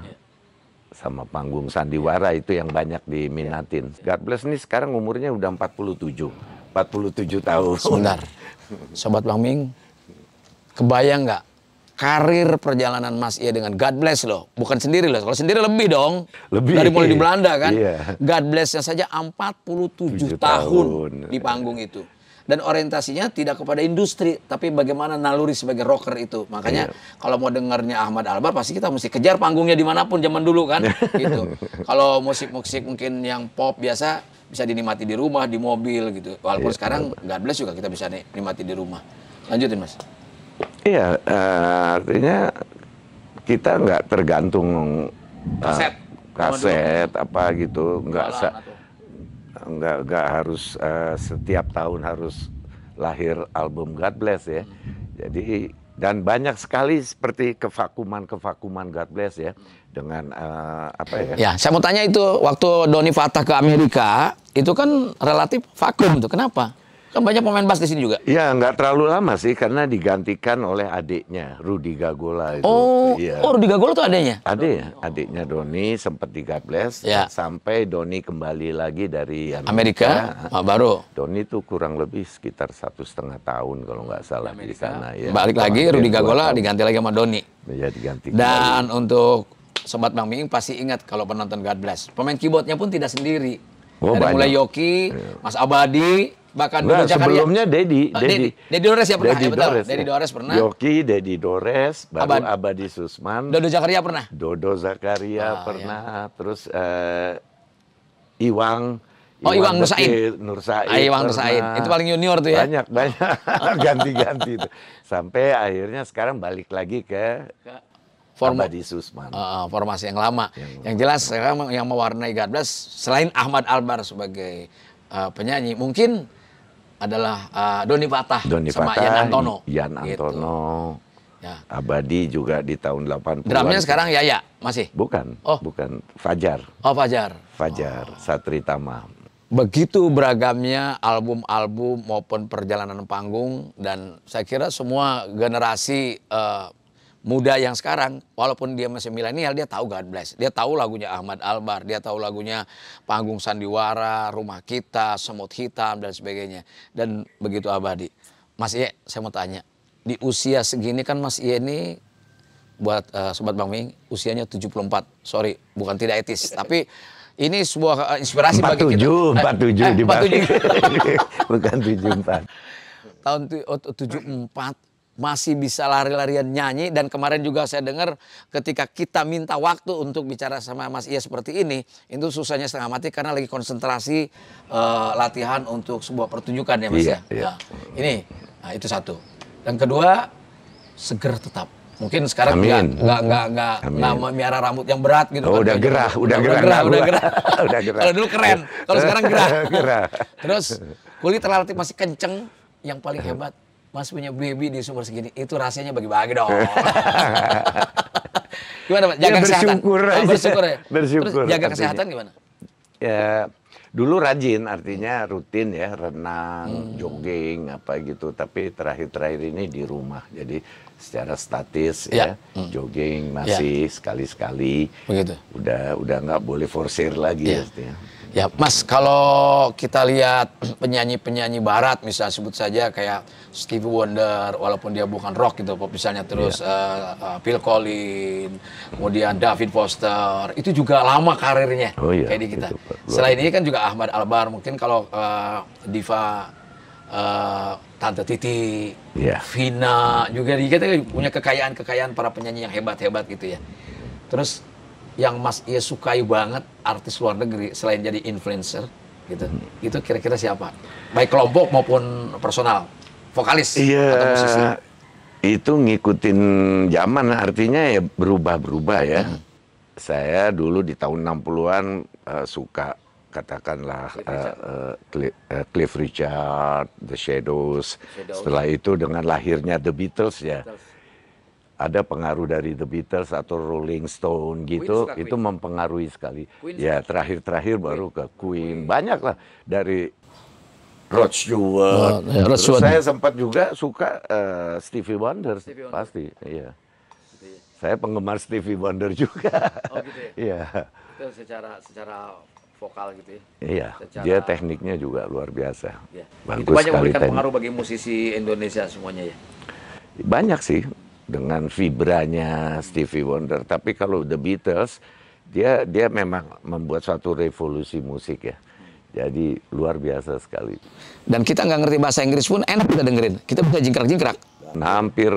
sama panggung sandiwara ya. itu yang banyak diminatin. Ya. God bless nih sekarang umurnya udah 47. 47 tahun. Sebentar. Sobat Bang Ming, kebayang nggak karir perjalanan Mas Ia dengan God bless loh. Bukan sendiri loh. Kalau sendiri lebih dong. Lebih. Dari mulai di Belanda kan. Iya. God blessnya saja 47 tahun, tahun di panggung itu. Dan orientasinya tidak kepada industri, tapi bagaimana naluri sebagai rocker itu. Makanya iya. kalau mau dengarnya Ahmad Albar, pasti kita mesti kejar panggungnya dimanapun zaman dulu kan. gitu. Kalau musik-musik mungkin yang pop biasa, bisa dinikmati di rumah, di mobil gitu. Walaupun yeah. sekarang God bless juga kita bisa nikmati di rumah. Lanjutin Mas. Iya, uh, artinya kita nggak tergantung uh, kaset, kaset apa gitu, nggak nggak nggak harus uh, setiap tahun harus lahir album God Bless ya. Hmm. Jadi dan banyak sekali seperti kevakuman-kevakuman God bless ya dengan uh, apa ya? Ya, saya mau tanya itu waktu Doni Fatah ke Amerika itu kan relatif vakum tuh. Kenapa? Kan banyak pemain bas di sini juga. Iya, nggak terlalu lama sih karena digantikan oleh adiknya Rudi Gagola itu. Oh, ya. oh Rudi Gagola tuh adiknya? Adik, oh. Ya, adiknya Doni sempat di Bless ya. sampai Doni kembali lagi dari Amerika. Amerika ah, ah. baru. Doni itu kurang lebih sekitar satu setengah tahun kalau nggak salah Amerika. di sana. Ya. Balik lagi Rudi Gagola diganti lagi sama Doni. Ya, diganti. Dan kembali. untuk sobat Bang Ming pasti ingat kalau penonton God Bless. Pemain keyboardnya pun tidak sendiri. Oh, Dari banyak. mulai Yoki, iya. Mas Abadi, bahkan nah, sebelumnya oh, Dedi Dedi Dedi Dores ya pernah Dedi ya, Dores, Dedi ya. Dores pernah Yoki Dedi Dores baru Abad. Abadi Susman Dodo Zakaria pernah Dodo Zakaria oh, pernah ya. terus uh, Iwang Oh Iwang Nursain Nur Said ah, Iwang Nur Said itu paling junior tuh ya banyak banyak ganti-ganti itu sampai akhirnya sekarang balik lagi ke Forma, Abadi Susman. Uh, formasi yang lama. Yang, yang jelas sekarang yang mewarnai God Bless selain Ahmad Albar sebagai uh, penyanyi, mungkin adalah uh, Doni Patah Doni sama Patah, Yan Antono. Yan gitu. Antono. Gitu. Ya. Abadi juga di tahun 80 an Drumnya sekarang Yaya masih? Bukan. Oh. Bukan Fajar. Oh, Fajar. Fajar oh. Satri Tama. Begitu beragamnya album-album maupun perjalanan panggung dan saya kira semua generasi uh, muda yang sekarang, walaupun dia masih milenial, dia tahu God Bless. Dia tahu lagunya Ahmad Albar, dia tahu lagunya Panggung Sandiwara, Rumah Kita, Semut Hitam, dan sebagainya. Dan begitu abadi. Mas Iye, saya mau tanya. Di usia segini kan Mas Iye ini, buat uh, Sobat Bang Ming, usianya 74. Sorry, bukan tidak etis. Tapi ini sebuah eh, inspirasi 47, bagi kita. 47, eh, 47. Eh, bukan 74. Tahun 74, masih bisa lari-larian nyanyi dan kemarin juga saya dengar ketika kita minta waktu untuk bicara sama Mas Iya seperti ini itu susahnya setengah mati karena lagi konsentrasi uh, latihan untuk sebuah pertunjukan ya Mas iya, ya. Iya. Nah, ini nah, itu satu. Dan kedua seger tetap. Mungkin sekarang nggak nggak nggak nggak nggak miara rambut yang berat gitu. Oh, kan, udah, gerah, udah, udah gerah, gerah, udah gerah, udah gerah. Kalau dulu keren, kalau sekarang gerah. gerah. Terus kulit relatif masih kenceng. Yang paling hebat Mas punya baby di sumur segini, itu rasanya bagi-bagi dong. gimana Pak? Ya, jaga ya, bersyukur kesehatan. Oh, bersyukur ya. Bersyukur. Terus jaga artinya. kesehatan gimana? Ya, dulu rajin artinya rutin ya, renang, hmm. jogging apa gitu, tapi terakhir-terakhir ini di rumah. Jadi secara statis ya, ya hmm. jogging ya. masih sekali-sekali. Ya. Begitu. Udah udah nggak boleh forsir lagi ya. artinya. Ya, Mas, kalau kita lihat penyanyi-penyanyi barat, misalnya sebut saja kayak Steve Wonder, walaupun dia bukan rock gitu, misalnya terus yeah. Iya. uh, eh, uh, Phil Collins, kemudian David Foster, itu juga lama karirnya oh, iya, kayak di kita. Itu, Selain ini kan juga Ahmad Albar, mungkin kalau uh, diva uh, Tante Titi, yeah. Vina, juga di kita punya kekayaan-kekayaan para penyanyi yang hebat-hebat gitu ya. Terus yang Mas ia sukai banget artis luar negeri selain jadi influencer gitu. Hmm. Itu kira-kira siapa? Baik kelompok maupun personal. Vokalis iya, atau musisi. Itu ngikutin zaman artinya ya berubah-berubah ya. Hmm. Saya dulu di tahun 60-an uh, eh, suka katakanlah Cliff Richard. Uh, uh, Cliff Richard, The Shadows. Shadows. Setelah itu dengan lahirnya The Beatles ya. Beatles ada pengaruh dari The Beatles atau Rolling Stone gitu Queen itu Queen. mempengaruhi sekali Queen ya terakhir-terakhir baru ke Queen, Queen. banyak dari Rod Stewart, oh, ya, Rod Stewart. saya sempat juga suka uh, Stevie Wonder Stevie Wonder. pasti iya gitu ya. saya penggemar Stevie Wonder juga oh gitu ya iya itu secara secara vokal gitu ya. Iya. Secara... Dia tekniknya juga luar biasa. Ya. Bagus itu banyak memberikan teknik. pengaruh bagi musisi Indonesia semuanya ya. Banyak sih dengan vibranya Stevie Wonder. Tapi kalau The Beatles dia dia memang membuat suatu revolusi musik ya. Jadi luar biasa sekali. Dan kita nggak ngerti bahasa Inggris pun enak kita dengerin. Kita bisa jingkrak-jingkrak. Nah, hampir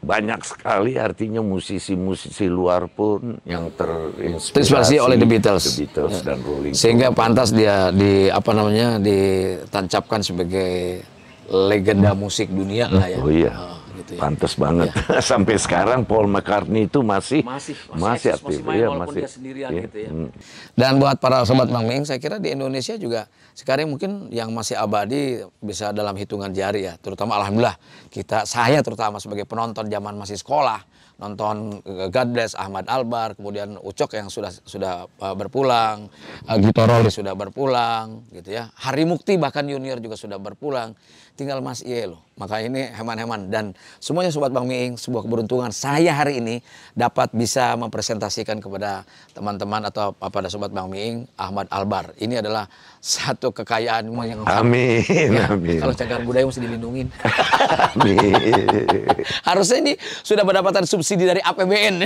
banyak sekali artinya musisi-musisi luar pun yang terinspirasi oleh The Beatles, The Beatles ya. dan Rolling sehingga pantas dia di apa namanya ditancapkan sebagai legenda musik dunia lah ya. Oh iya. Ah. Gitu ya. Pantes ya. Pantas banget. Ya. Sampai sekarang Paul McCartney itu masih masih, masih, masih aktif, masih main, ya, masih dia sendirian ya. gitu ya. Hmm. Dan buat para sobat Bang Ming, saya kira di Indonesia juga sekarang mungkin yang masih abadi bisa dalam hitungan jari ya. Terutama alhamdulillah kita saya terutama sebagai penonton zaman masih sekolah nonton eh, God Bless Ahmad Albar, kemudian Ucok yang sudah sudah eh, berpulang, eh, Gito sudah berpulang, gitu ya. Hari Mukti bahkan Junior juga sudah berpulang tinggal Mas Iye loh. Maka ini heman-heman dan semuanya sobat Bang Miing sebuah keberuntungan saya hari ini dapat bisa mempresentasikan kepada teman-teman atau pada sobat Bang Miing Ahmad Albar. Ini adalah satu kekayaan yang Amin. Ya, amin. Kalau cagar budaya mesti dilindungi amin. Harusnya ini sudah mendapatkan subsidi dari APBN.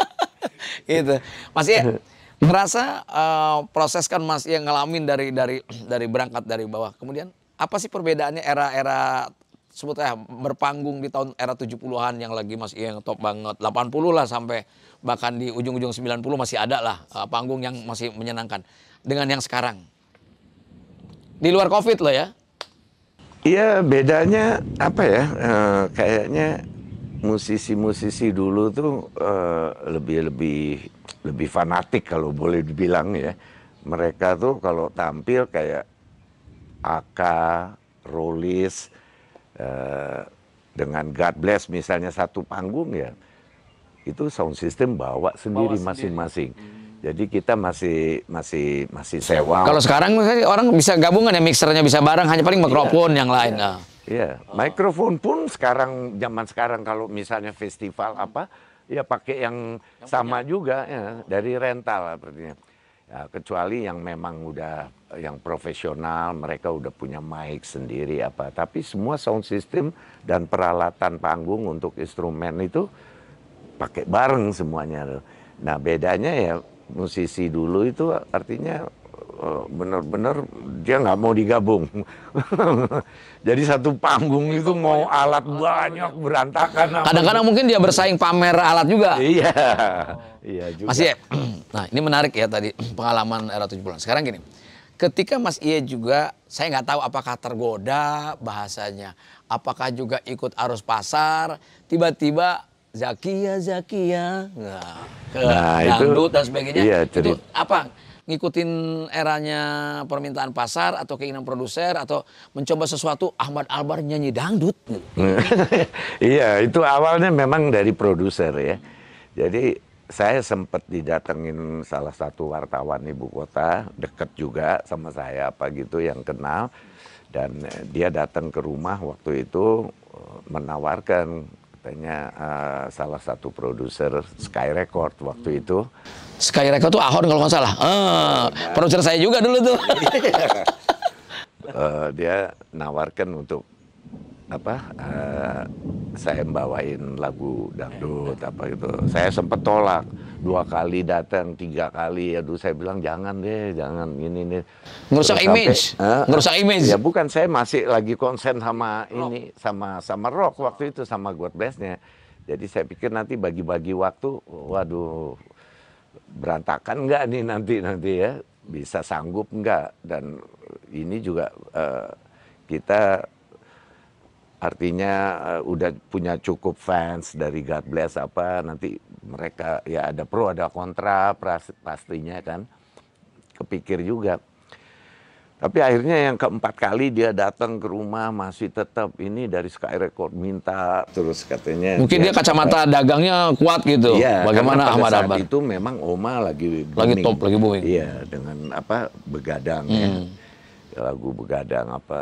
gitu. Mas Iye merasa uh, eh, proses kan Mas yang ngalamin dari dari dari berangkat dari bawah kemudian apa sih perbedaannya era-era sebutnya berpanggung di tahun era 70-an yang lagi masih yang top banget 80 lah sampai bahkan di ujung-ujung 90 masih ada lah uh, panggung yang masih menyenangkan dengan yang sekarang di luar covid loh ya iya bedanya apa ya uh, kayaknya musisi-musisi dulu tuh eh, lebih lebih lebih fanatik kalau boleh dibilang ya mereka tuh kalau tampil kayak AK, Rulis, eh, dengan God Bless misalnya satu panggung ya, itu sound system bawa sendiri masing-masing. Hmm. Jadi kita masih masih masih sewa. Kalau sekarang orang bisa gabungan ya mixernya bisa bareng, hanya paling iya. mikrofon yeah. yang lain. Iya, yeah. yeah. Oh. mikrofon pun sekarang zaman sekarang kalau misalnya festival apa, ya pakai yang, yang sama punya. juga ya dari rental artinya. Ya, kecuali yang memang udah yang profesional, mereka udah punya mic sendiri apa. Tapi semua sound system dan peralatan panggung untuk instrumen itu pakai bareng semuanya. Nah bedanya ya musisi dulu itu artinya Eh, benar-benar dia nggak mau digabung. Jadi satu panggung itu mau ya? alat banyak berantakan. Kadang-kadang mungkin dia bersaing pamer alat juga. Iya. Oh. Iya juga. Mas Iye, nah ini menarik ya tadi pengalaman era tujuh bulan Sekarang gini, ketika Mas Iye juga saya nggak tahu apakah tergoda bahasanya, apakah juga ikut arus pasar, tiba-tiba Zakia Zakia. Nah, ke nah, itu, dan sebagainya. Iya, itu apa? ngikutin eranya permintaan pasar atau keinginan produser atau mencoba sesuatu Ahmad Albar nyanyi dangdut iya itu awalnya memang dari produser ya jadi saya sempat didatengin salah satu wartawan ibu kota deket juga sama saya apa gitu yang kenal dan dia datang ke rumah waktu itu eh, menawarkan katanya uh, salah satu produser Sky Record waktu itu Sky Record tuh Ahon kalau nggak salah. Eh, nah. produser saya juga dulu tuh. uh, dia nawarkan untuk apa uh, saya bawain lagu dangdut apa gitu saya sempat tolak dua kali datang tiga kali aduh saya bilang jangan deh jangan ini nih ngerusak image sampai, uh, eh, ngerusak image ya bukan saya masih lagi konsen sama rock. ini sama sama rock waktu itu sama God Blessnya jadi saya pikir nanti bagi-bagi waktu waduh berantakan nggak nih nanti nanti ya bisa sanggup nggak dan ini juga uh, kita artinya uh, udah punya cukup fans dari God Bless apa nanti mereka ya ada pro ada kontra pastinya kan kepikir juga tapi akhirnya yang keempat kali dia datang ke rumah masih tetap ini dari Sky Record minta terus katanya. Mungkin dia, kacamata dagangnya kuat gitu. Iya, Bagaimana Ahmad Albar? itu memang Oma lagi booming. lagi top lagi booming. Iya dengan apa begadang ya. hmm. ya. lagu begadang apa.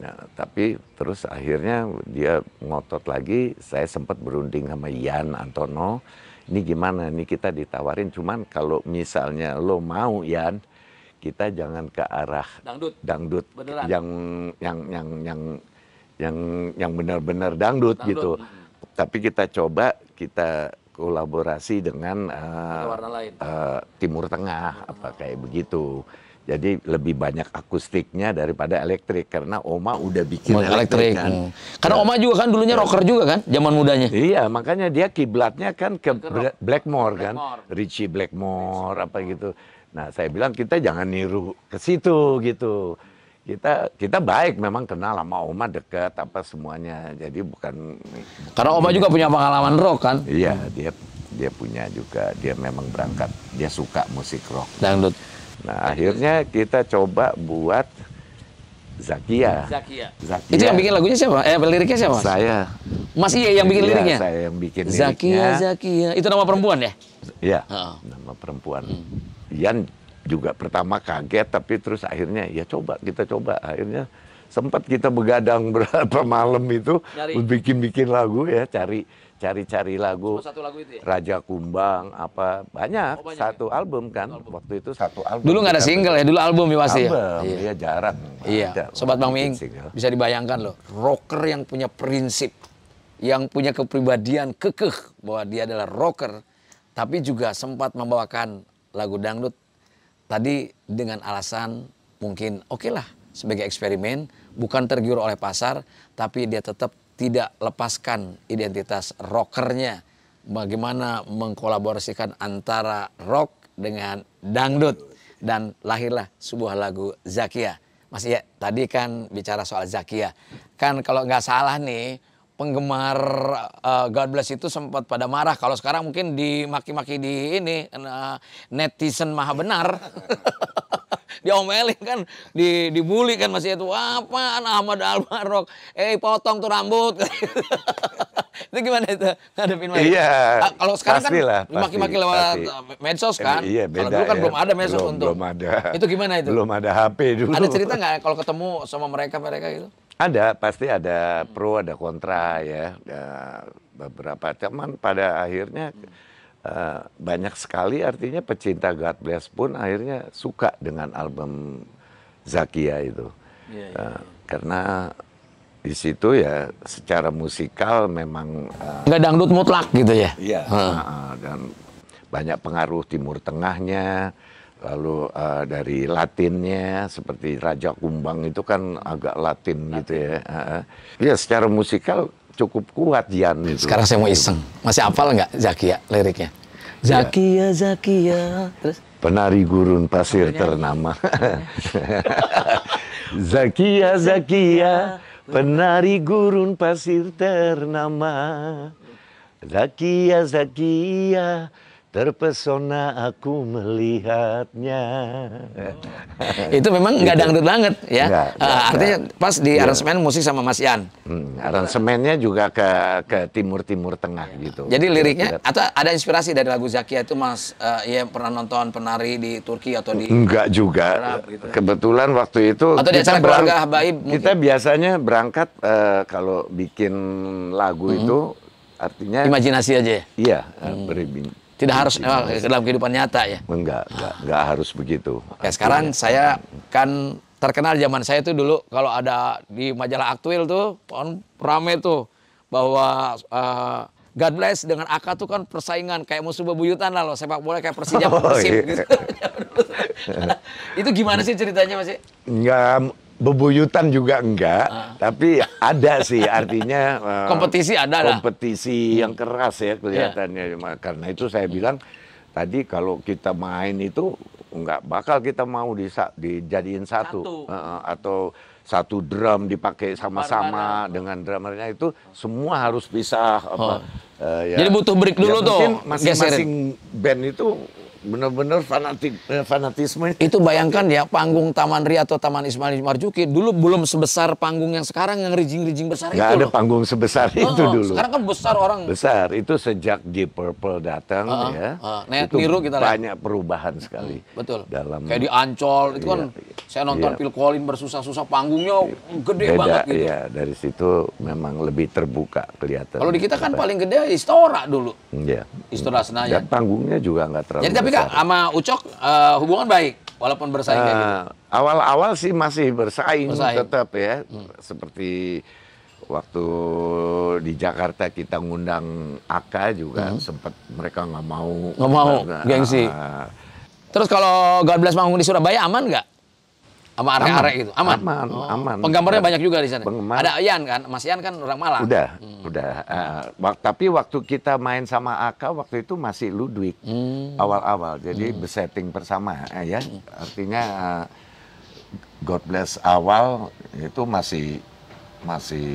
Nah, tapi terus akhirnya dia ngotot lagi. Saya sempat berunding sama Ian Antono. Ini gimana? Ini kita ditawarin cuman kalau misalnya lo mau Ian kita jangan ke arah dangdut, dangdut yang yang yang yang yang yang benar-benar dangdut, dangdut gitu. Hmm. Tapi kita coba kita kolaborasi dengan uh, warna lain. Uh, Timur Tengah hmm. apa oh. kayak begitu. Jadi lebih banyak akustiknya daripada elektrik karena Oma udah bikin elektrik. elektrik kan. Hmm. Karena ya. Oma juga kan dulunya iya. rocker juga kan, zaman mudanya. Iya, makanya dia kiblatnya kan ke, Blackmore, Blackmore kan, Richie Blackmore Blackmore apa gitu. Nah, saya bilang kita jangan niru ke situ gitu. Kita kita baik memang kenal sama Oma dekat apa semuanya. Jadi bukan karena Oma juga punya pengalaman rock kan? Iya, dia dia punya juga. Dia memang berangkat, dia suka musik rock. Dangdut. Nah, akhirnya kita coba buat Zakia. Zakia. Zakia. Itu yang bikin lagunya siapa? Eh, liriknya siapa? Saya. Mas Iya yang bikin iya, liriknya? Ya, saya yang bikin liriknya. Zakia, Zakia. Itu nama perempuan ya? Iya, -uh. nama perempuan. Hmm. juga pertama kaget, tapi terus akhirnya ya coba, kita coba. Akhirnya sempat kita begadang berapa malam itu, bikin-bikin lagu ya, cari cari-cari lagu, satu lagu itu ya? Raja Kumbang apa banyak, oh, banyak satu ya? album kan album. waktu itu satu album dulu nggak ada single ya dulu album ya pasti ya? album, ya iya jarang iya ada. sobat Bang Ming bisa dibayangkan loh rocker yang punya prinsip yang punya kepribadian kekeh bahwa dia adalah rocker tapi juga sempat membawakan lagu dangdut tadi dengan alasan mungkin oke okay lah sebagai eksperimen bukan tergiur oleh pasar tapi dia tetap tidak lepaskan identitas rockernya. Bagaimana mengkolaborasikan antara rock dengan dangdut. Dan lahirlah sebuah lagu Zakia. Mas Iya, tadi kan bicara soal Zakia. Kan kalau nggak salah nih penggemar uh, God Bless itu sempat pada marah. Kalau sekarang mungkin dimaki-maki di ini uh, netizen maha benar. diomelin kan, di, dibully kan masih itu. apa, Apaan Ahmad Almarok? Eh potong tuh rambut. itu gimana itu ngadepin mereka? Iya. Nah, kalau sekarang kan lah, maki-maki lewat pasti. Eh, medsos iya, kan. iya, beda, kalau dulu kan ya. belum ada medsos belum, untuk. Belum ada. Itu gimana itu? Belum ada HP dulu. Ada cerita nggak kalau ketemu sama mereka mereka gitu? Ada, pasti ada pro, ada kontra ya. Ada ya, beberapa, teman pada akhirnya hmm Eh, banyak sekali artinya pecinta God Bless pun akhirnya suka dengan album Zakia itu. Yeah, iya, iya, yeah, Uh, karena di situ ya secara musikal memang uh, nggak dangdut mutlak gitu ya. Iya. Hmm. Uh, dan banyak pengaruh Timur Tengahnya, lalu uh, dari Latinnya seperti Raja Kumbang itu kan agak Latin, gitu Latin. gitu ya. Uh, ya secara musikal cukup kuat Jian itu. Sekarang saya mau iseng. Masih hafal nggak Zakia liriknya? Zakia, ya. Zakia. Terus? Penari gurun pasir ternama. zakia, Zakia, penari gurun pasir ternama. Zakia, Zakia, Terpesona aku melihatnya. itu memang nggak dangdut banget ya. Enggak, uh, eh, artinya enggak. pas di enggak. Iya. aransemen musik sama Mas Ian. Hmm, aransemennya juga ke ke timur-timur tengah iya. gitu. Jadi liriknya atau ada inspirasi dari lagu Zakia itu Mas uh, ya pernah nonton penari di Turki atau di Enggak juga. Arab, gitu. Ya? Kebetulan waktu itu atau kita berangkat? Baib mungkin. Kita biasanya berangkat uh, kalau bikin lagu hmm. itu artinya imajinasi aja ya. Iya, hmm. Tidak harus tidak. Eh, dalam kehidupan nyata ya. Enggak, enggak, enggak harus begitu. Oke, sekarang iya. saya kan terkenal zaman saya itu dulu kalau ada di majalah Aktuil tuh on kan rame tuh bahwa uh, God bless dengan AK tuh kan persaingan kayak musuh bebuyutan lah loh sepak bola kayak Persija oh, Persib iya. gitu. itu gimana sih ceritanya masih Enggak bebuyutan juga enggak, ah. tapi ada sih artinya uh, kompetisi ada lah. Kompetisi yang hmm. keras ya iya. kelihatannya. Yeah. Karena itu saya hmm. bilang tadi kalau kita main itu enggak bakal kita mau di, dijadiin satu, satu. Uh, atau satu drum dipakai sama-sama dengan drummernya itu semua harus pisah. oh. uh, ya. Jadi butuh break dulu ya, tuh. Masing-masing band itu benar-benar fanatik eh, fanatisme itu bayangkan ya panggung Taman Ria atau Taman Ismail Marzuki dulu belum sebesar panggung yang sekarang yang rijing-rijing besar Gak itu ada loh. panggung sebesar oh, itu dulu sekarang kan besar orang besar itu sejak di Purple datang uh, ya uh, net itu niru kita banyak lihat. perubahan sekali hmm, betul dalam kayak di Ancol itu kan iya, iya, saya nonton iya. Phil Collins bersusah-susah panggungnya gede Beda, banget gitu ya dari situ memang lebih terbuka kelihatan kalau di kita kan apa. paling gede Istora dulu Iya. Istora Senayan dan panggungnya juga nggak terlalu Jadi, tapi kak sama Ucok uh, hubungan baik walaupun bersaing uh, gitu. Eh, awal-awal sih masih bersaing, bersaing. tetap ya hmm. seperti waktu di Jakarta kita ngundang Aka juga hmm. sempat mereka nggak mau nggak mau gengsi. Uh, Terus kalau God Bless manggung di Surabaya aman nggak? sama arek-arek gitu. Aman. Aman, oh. aman. Penggambarnya banyak juga di sana. Penggemar. Ada Ian kan, Mas Ian kan orang Malang. Udah, hmm. udah. Uh, tapi waktu kita main sama Aka waktu itu masih Ludwig hmm. awal-awal. Hmm. Jadi hmm. besetting bersama uh, ya. Hmm. Artinya uh, God bless awal itu masih masih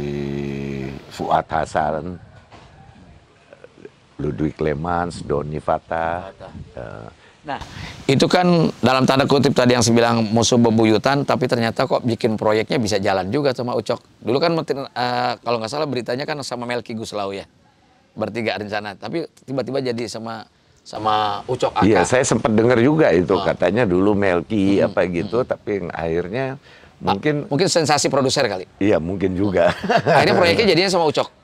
Fuad Hasan, Ludwig Lemans, Doni Fata, Fata. Uh, Nah, itu kan dalam tanda kutip tadi yang sebilang musuh bebuyutan, tapi ternyata kok bikin proyeknya bisa jalan juga sama Ucok. Dulu kan uh, kalau nggak salah beritanya kan sama Melki Guslau ya, bertiga rencana. Tapi tiba-tiba jadi sama sama Ucok Iya, saya sempat dengar juga itu oh. katanya dulu Melki hmm, apa hmm, gitu, hmm. tapi akhirnya mungkin mungkin sensasi produser kali. Iya, mungkin juga. Oh. akhirnya proyeknya jadinya sama Ucok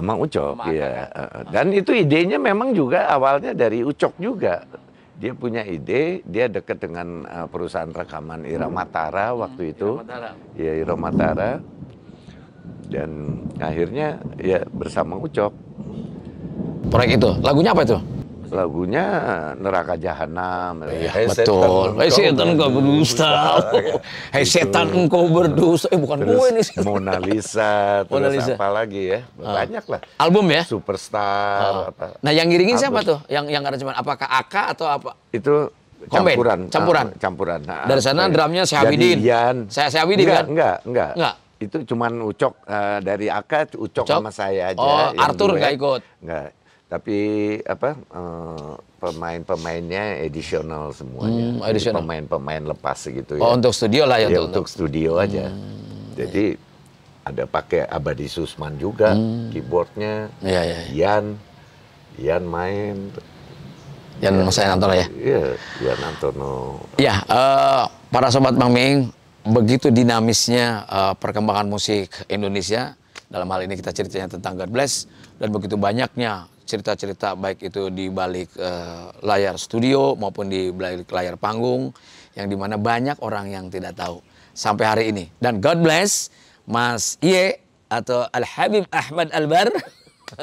emang Ucok, iya. Ya. Dan itu idenya memang juga awalnya dari Ucok juga dia punya ide, dia dekat dengan uh, perusahaan rekaman Ira Matara hmm. waktu hmm. itu. Ira Matara. Ya Ira Matara. Dan akhirnya ya bersama Ucok. Proyek itu, lagunya apa itu? lagunya neraka jahanam ya, hey, betul hei setan engkau berdusta hei gitu. setan engkau berdusta eh bukan terus gue nih Mona Lisa Mona Lisa. apa lagi ya ah. banyak lah album ya superstar ah. apa nah yang ngiringin album. siapa tuh yang yang cuman apakah Aka atau apa itu campuran campuran ah, campuran nah, dari sana ya. drumnya Syahbidin saya Syahbidin kan enggak enggak enggak itu cuma Ucok uh, dari Aka Ucok, Ucok sama saya aja. Oh, Arthur ya. nggak ikut. Nggak, tapi apa uh, pemain-pemainnya edisional semuanya. Hmm, Pemain-pemain lepas gitu ya. Oh, untuk studio lah ya, ya untuk, studio hmm, aja. Hmm, Jadi ada pakai Abadi Susman juga hmm. keyboardnya. Iya, iya, iya. Ian Ian main Ian ya, saya Antono ya. Iya, Ian Antono. Ya, uh, para sobat Bang Ming, begitu dinamisnya uh, perkembangan musik Indonesia dalam hal ini kita ceritanya tentang God Bless dan begitu banyaknya cerita-cerita baik itu di balik uh, layar studio maupun di balik layar panggung yang dimana banyak orang yang tidak tahu sampai hari ini. Dan God bless Mas Iye atau Al Habib Ahmad Albar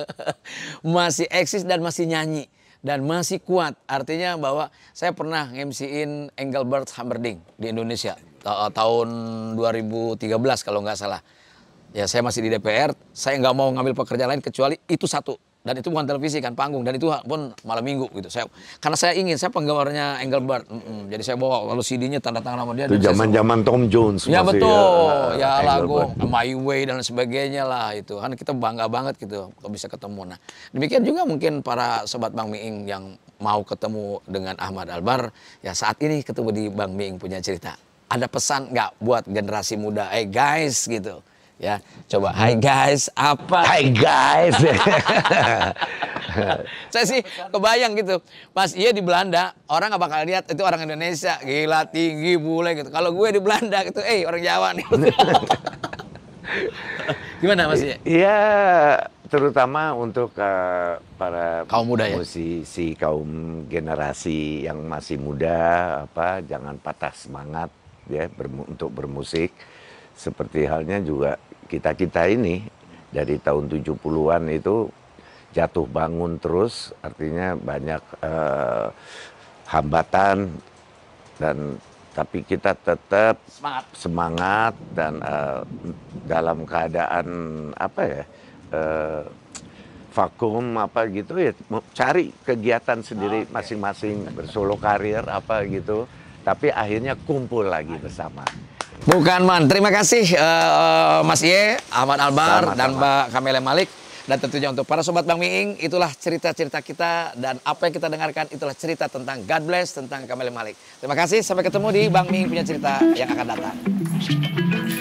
masih eksis dan masih nyanyi dan masih kuat. Artinya bahwa saya pernah ngemsiin Engelbert Humperdinck di Indonesia ta eh, tahun 2013 kalau nggak salah. Ya saya masih di DPR, saya nggak mau ngambil pekerjaan lain kecuali itu satu dan itu bukan televisi kan panggung dan itu pun malam minggu gitu saya karena saya ingin saya penggemarnya Engelbert mm jadi saya bawa lalu CD-nya tanda tangan sama dia itu zaman zaman Tom Jones ya, ya betul eh, ya, ya lagu My Way dan sebagainya lah itu kan kita bangga banget gitu kalau bisa ketemu nah demikian juga mungkin para sobat Bang Miing yang mau ketemu dengan Ahmad Albar ya saat ini ketemu di Bang Miing punya cerita ada pesan nggak buat generasi muda eh guys gitu ya coba hai guys apa hai guys saya sih kebayang gitu pas iya di Belanda orang gak bakal lihat itu orang Indonesia gila tinggi bule gitu kalau gue di Belanda gitu eh orang Jawa nih gimana mas Iya, iya terutama untuk uh, para kaum muda ya musisi kaum generasi yang masih muda apa jangan patah semangat ya bermu untuk bermusik seperti halnya juga kita-kita ini dari tahun 70-an itu jatuh bangun terus artinya banyak eh, hambatan dan tapi kita tetap semangat, semangat dan eh, dalam keadaan apa ya eh, vakum apa gitu ya cari kegiatan sendiri ah, masing-masing bersolo karir apa gitu tapi akhirnya kumpul lagi bersama. Bukan man, terima kasih uh, Mas Ye, Ahmad Albar sama, dan sama. Mbak Kamele Malik dan tentunya untuk para sobat Bang Miing itulah cerita-cerita kita dan apa yang kita dengarkan itulah cerita tentang God bless tentang Kamele Malik. Terima kasih sampai ketemu di Bang Miing punya cerita yang akan datang.